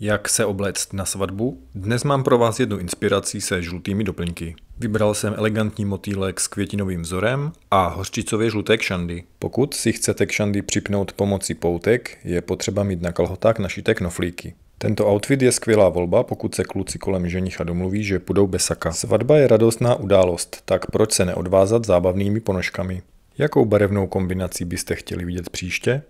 Jak se obléct na svatbu? Dnes mám pro vás jednu inspiraci se žlutými doplňky. Vybral jsem elegantní motýlek s květinovým vzorem a hořčicově žluté kšandy. Pokud si chcete kšandy připnout pomocí poutek, je potřeba mít na kalhotách našité knoflíky. Tento outfit je skvělá volba, pokud se kluci kolem ženicha domluví, že půjdou bez saka. Svatba je radostná událost, tak proč se neodvázat zábavnými ponožkami? Jakou barevnou kombinaci byste chtěli vidět příště?